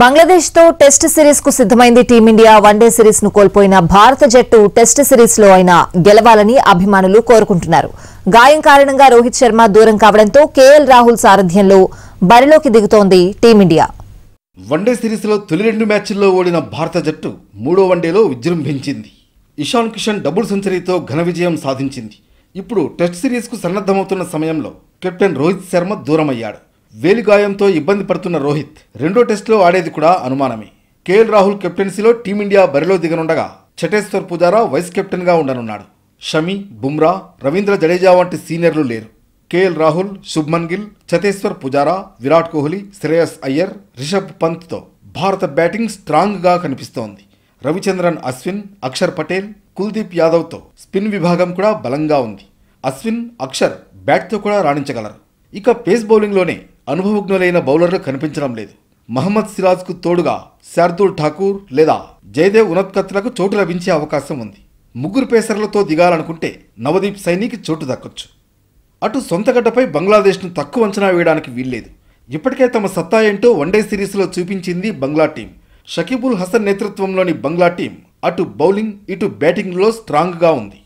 బంగ్లాదేశ్ తో test series కు సిద్దమైంది team India one day series ను కోల్పోయిన భారత జట్టు టెస్ట్ సిరీస్ లో అయినా గెలవాలని అభిమానులు కోరుకుంటున్నారు గాయం కారణంగా రోహిత్ శర్మ దూరం కావడంతో కేఎల్ రాహుల్ సారథ్యంలో బరిలోకి దిగుతోంది టీమిండియా వన్డే సిరీస్లో తొలి రెండు మ్యాచ్ల్లో ఓడిన భారత జట్టు మూడో వన్డేలో విజృంభించింది ఇషాన్ కిషన్ డబుల్ సెంచరీతో ఘన విజయం సాధించింది ఇప్పుడు టెస్ట్ సిరీస్కు సన్నద్ధమవుతున్న సమయంలో కెప్టెన్ రోహిత్ శర్మ దూరమయ్యాడు వేలిగాయంతో ఇబ్బంది పడుతున్న రోహిత్ రెండో టెస్టులో ఆడేది కూడా అనుమానమే కేఎల్ రాహుల్ కెప్టెన్సీలో టీమిండియా బరిలో దిగనుండగా చటేశ్వర్ పుజారా వైస్ కెప్టెన్గా ఉండనున్నాడు షమి బుమ్రా రవీంద్ర జడేజా వంటి సీనియర్లు లేరు కేఎల్ రాహుల్ శుభ్మన్ గిల్ చతేశ్వర్ పుజారా విరాట్ కోహ్లీ శ్రేయస్ అయ్యర్ రిషబ్ పంత్తో భారత బ్యాటింగ్ స్ట్రాంగ్గా కనిపిస్తోంది రవిచంద్రన్ అశ్విన్ అక్షర్ పటేల్ కుల్దీప్ యాదవ్తో స్పిన్ విభాగం కూడా బలంగా ఉంది అశ్విన్ అక్షర్ బ్యాట్తో కూడా రాణించగలరు ఇక పేస్ బౌలింగ్లోనే అనుభవజ్ఞులైన బౌలర్లు కనిపించడం లేదు మహమ్మద్ సిరాజ్కు తోడుగా శార్దూల్ ఠాకూర్ లేదా జయదేవ్ ఉనత్కత్లకు చోటు లభించే అవకాశం ఉంది ముగ్గురు పేసర్లతో దిగాలనుకుంటే నవదీప్ సైనికి చోటు దక్కొచ్చు అటు సొంతగడ్డపై బంగ్లాదేశ్ను తక్కువ అంచనా వేయడానికి వీల్లేదు ఇప్పటికే తమ సత్తా ఏంటో వన్డే సిరీస్లో చూపించింది బంగ్లా టీం షకీబుల్ హసన్ నేతృత్వంలోని బంగ్లా టీం అటు బౌలింగ్ ఇటు బ్యాటింగ్లో స్ట్రాంగ్గా ఉంది